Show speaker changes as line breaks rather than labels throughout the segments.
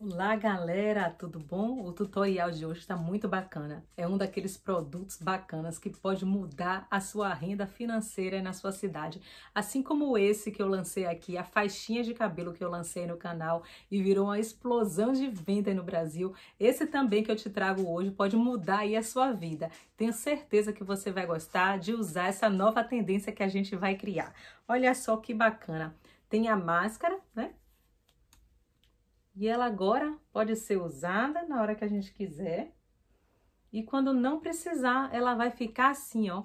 Olá galera, tudo bom? O tutorial de hoje está muito bacana. É um daqueles produtos bacanas que pode mudar a sua renda financeira na sua cidade. Assim como esse que eu lancei aqui, a faixinha de cabelo que eu lancei no canal e virou uma explosão de venda no Brasil. Esse também que eu te trago hoje pode mudar aí a sua vida. Tenho certeza que você vai gostar de usar essa nova tendência que a gente vai criar. Olha só que bacana. Tem a máscara e ela agora pode ser usada na hora que a gente quiser. E quando não precisar, ela vai ficar assim, ó,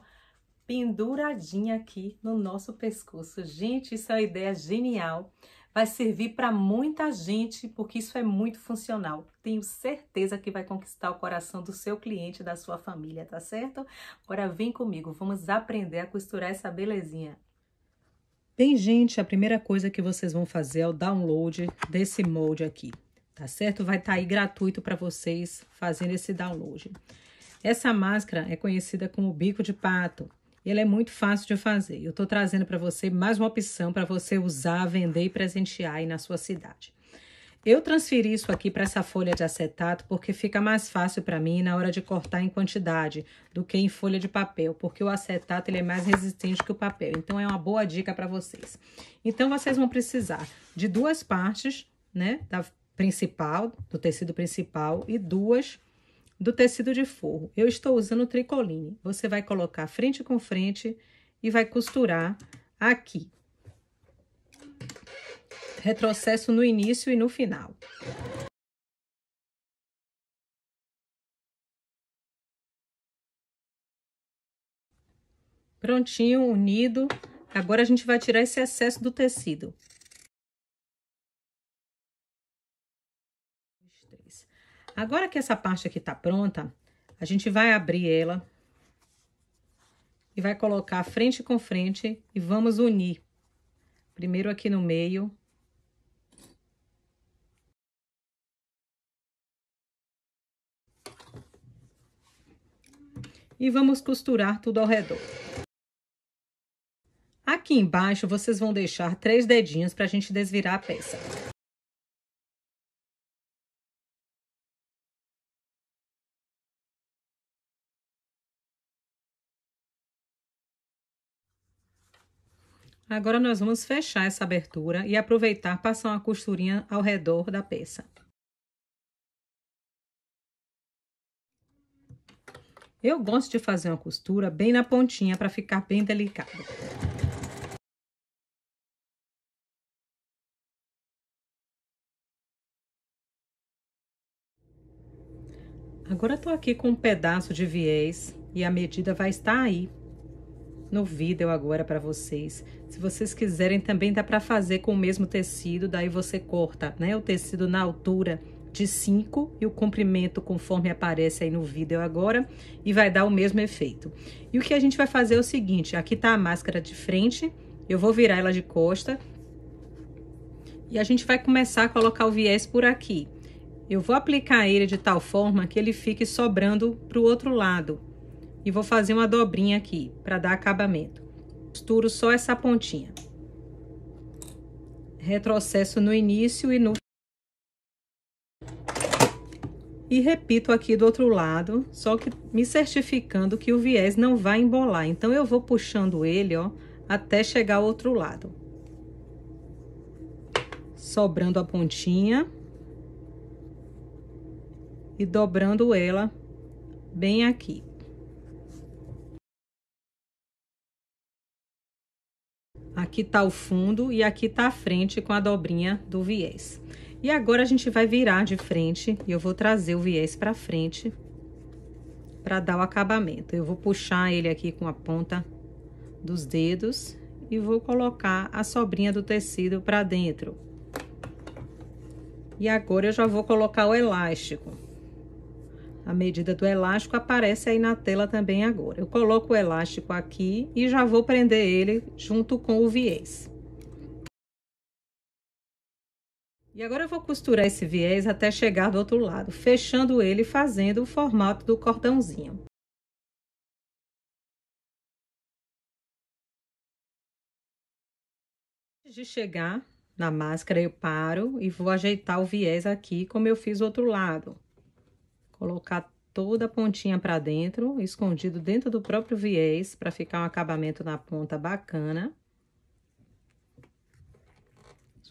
penduradinha aqui no nosso pescoço. Gente, isso é uma ideia genial. Vai servir para muita gente, porque isso é muito funcional. Tenho certeza que vai conquistar o coração do seu cliente, da sua família, tá certo? Agora vem comigo, vamos aprender a costurar essa belezinha. Bem, gente, a primeira coisa que vocês vão fazer é o download desse molde aqui, tá certo? Vai estar tá aí gratuito para vocês fazendo esse download. Essa máscara é conhecida como bico de pato e ela é muito fácil de fazer. Eu estou trazendo para você mais uma opção para você usar, vender e presentear aí na sua cidade. Eu transferi isso aqui para essa folha de acetato porque fica mais fácil para mim na hora de cortar em quantidade do que em folha de papel, porque o acetato ele é mais resistente que o papel. Então é uma boa dica para vocês. Então vocês vão precisar de duas partes, né, da principal, do tecido principal e duas do tecido de forro. Eu estou usando tricoline. Você vai colocar frente com frente e vai costurar aqui,
retrocesso no início e no final. Prontinho, unido. Agora a gente vai tirar esse excesso do tecido.
Agora que essa parte aqui tá pronta, a gente vai abrir ela e vai colocar frente com frente e vamos unir. Primeiro aqui no meio
e vamos costurar tudo ao redor. Aqui embaixo vocês vão deixar três dedinhos para a gente desvirar a peça.
Agora nós vamos fechar essa abertura e aproveitar passar uma costurinha ao redor da peça. Eu
gosto de fazer uma costura bem na pontinha para ficar bem delicado. Agora estou aqui com um pedaço de viés
e a medida vai estar aí no vídeo agora para vocês. Se vocês quiserem também dá para fazer com o mesmo tecido, daí você corta, né, o tecido na altura de 5 e o comprimento conforme aparece aí no vídeo agora e vai dar o mesmo efeito. E o que a gente vai fazer é o seguinte, aqui tá a máscara de frente, eu vou virar ela de costa e a gente vai começar a colocar o viés por aqui. Eu vou aplicar ele de tal forma que ele fique sobrando para o outro lado e vou fazer uma dobrinha aqui para dar acabamento. Costuro só essa pontinha. Retrocesso no início e no E repito aqui do outro lado, só que me certificando que o viés não vai embolar. Então, eu vou puxando ele, ó, até chegar ao outro lado. Sobrando a pontinha.
E dobrando ela bem aqui.
Aqui tá o fundo e aqui tá a frente com a dobrinha do viés. E agora a gente vai virar de frente e eu vou trazer o viés para frente para dar o acabamento. Eu vou puxar ele aqui com a ponta dos dedos e vou colocar a sobrinha do tecido para dentro. E agora eu já vou colocar o elástico. A medida do elástico aparece aí na tela também agora. Eu coloco o elástico aqui e já vou prender ele junto com o
viés.
E agora eu vou costurar esse viés
até chegar do outro lado, fechando ele e fazendo o formato do cordãozinho. Antes de chegar na máscara, eu paro e vou ajeitar o viés aqui
como eu fiz o outro lado. Colocar toda a pontinha para dentro, escondido dentro do próprio viés, para ficar um acabamento na ponta bacana.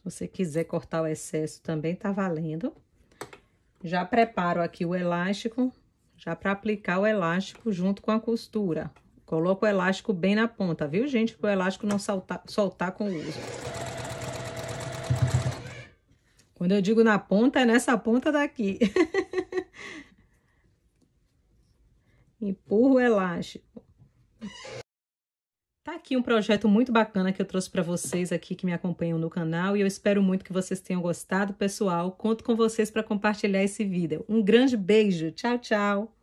Se você quiser cortar o excesso também tá valendo. Já preparo aqui o elástico, já para aplicar o elástico junto com a costura. Coloco o elástico bem na ponta, viu, gente? Para o elástico não saltar, soltar com o uso. Quando eu digo na ponta, é nessa ponta daqui. Empurro o elástico. Tá aqui um projeto muito bacana que eu trouxe para vocês aqui que me acompanham no canal e eu espero muito que vocês tenham gostado, pessoal. Conto com vocês para compartilhar esse vídeo. Um grande beijo. Tchau, tchau.